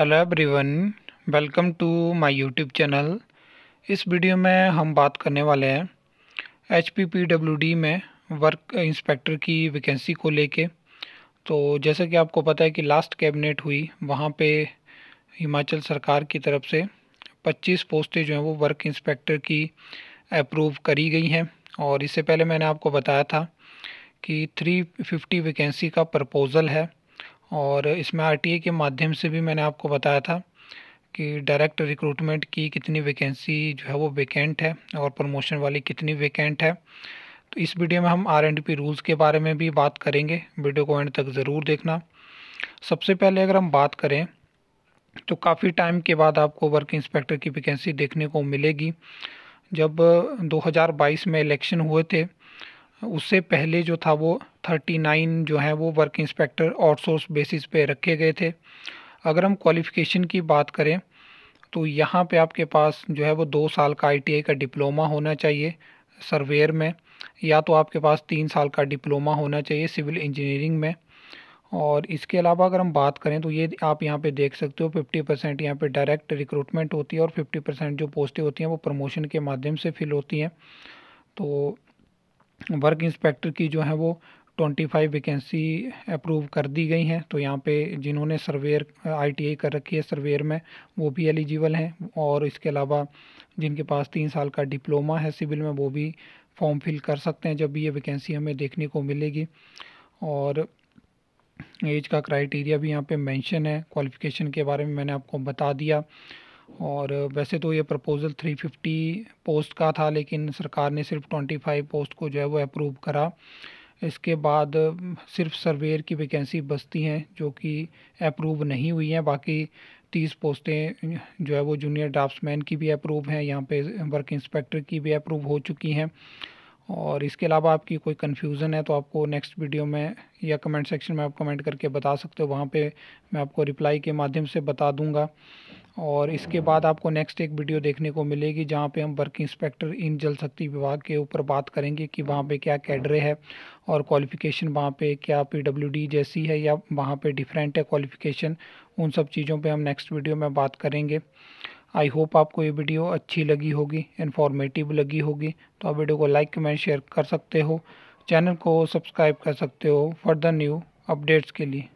hello everyone welcome to my YouTube channel इस video में हम बात करने वाले हैं एच पी में वर्क इंस्पेक्टर की वैकेंसी को लेके तो जैसा कि आपको पता है कि लास्ट कैबिनेट हुई वहाँ पे हिमाचल सरकार की तरफ से 25 पोस्टें जो हैं वो वर्क इंस्पेक्टर की अप्रूव करी गई हैं और इससे पहले मैंने आपको बताया था कि 350 वैकेंसी का प्रपोज़ल है और इसमें आर के माध्यम से भी मैंने आपको बताया था कि डायरेक्ट रिक्रूटमेंट की कितनी वैकेंसी जो है वो वैकेंट है और प्रमोशन वाली कितनी वैकेंट है तो इस वीडियो में हम आर एंड पी रूल्स के बारे में भी बात करेंगे वीडियो को एंड तक ज़रूर देखना सबसे पहले अगर हम बात करें तो काफ़ी टाइम के बाद आपको वर्क इंस्पेक्टर की वैकेंसी देखने को मिलेगी जब 2022 में इलेक्शन हुए थे उससे पहले जो था वो थर्टी नाइन जो है वो वर्क इंस्पेक्टर आउटसोर्स बेसिस पे रखे गए थे अगर हम क्वालिफ़िकेशन की बात करें तो यहाँ पे आपके पास जो है वो दो साल का आईटीआई का डिप्लोमा होना चाहिए सर्वेयर में या तो आपके पास तीन साल का डिप्लोमा होना चाहिए सिविल इंजीनियरिंग में और इसके अलावा अगर हम बात करें तो ये आप यहाँ पे देख सकते हो 50 परसेंट यहाँ पर डायरेक्ट रिक्रूटमेंट होती है और 50 परसेंट जो पोस्टें होती हैं वो प्रमोशन के माध्यम से फिल होती हैं तो वर्क इंस्पेक्टर की जो है वो ट्वेंटी फाइव वैकेंसी अप्रूव कर दी गई हैं तो यहाँ पे जिन्होंने सर्वेयर आईटीआई कर रखी है सर्वेयर में वो भी एलिजिबल हैं और इसके अलावा जिनके पास तीन साल का डिप्लोमा है सिविल में वो भी फॉर्म फिल कर सकते हैं जब भी ये वैकेंसी हमें देखने को मिलेगी और एज का क्राइटेरिया भी यहाँ पे मेंशन है क्वालिफिकेशन के बारे में मैंने आपको बता दिया और वैसे तो ये प्रपोज़ल 350 पोस्ट का था लेकिन सरकार ने सिर्फ 25 पोस्ट को जो है वो अप्रूव करा इसके बाद सिर्फ सर्वेयर की वैकेंसी बचती हैं जो कि अप्रूव नहीं हुई हैं बाकी तीस पोस्टें जो है वो जूनियर ड्राफ्ट की भी अप्रूव हैं यहाँ पे वर्क इंस्पेक्टर की भी अप्रूव हो चुकी हैं और इसके अलावा आपकी कोई कन्फ्यूज़न है तो आपको नेक्स्ट वीडियो में या कमेंट सेक्शन में आप कमेंट करके बता सकते हो वहाँ पे मैं आपको रिप्लाई के माध्यम से बता दूंगा और इसके बाद आपको नेक्स्ट एक वीडियो देखने को मिलेगी जहाँ पे हम वर्क इंस्पेक्टर इन जल शक्ति विभाग के ऊपर बात करेंगे कि वहाँ पे क्या कैडरे है और क्वालिफ़िकेशन वहाँ पे क्या पीडब्ल्यूडी जैसी है या वहाँ पे डिफरेंट है क्वालिफ़िकेशन उन सब चीज़ों पे हम नेक्स्ट वीडियो में बात करेंगे आई होप आपको ये वीडियो अच्छी लगी होगी इन्फॉर्मेटिव लगी होगी तो आप वीडियो को लाइक कमेंट शेयर कर सकते हो चैनल को सब्सक्राइब कर सकते हो फर्दर न्यू अपडेट्स के लिए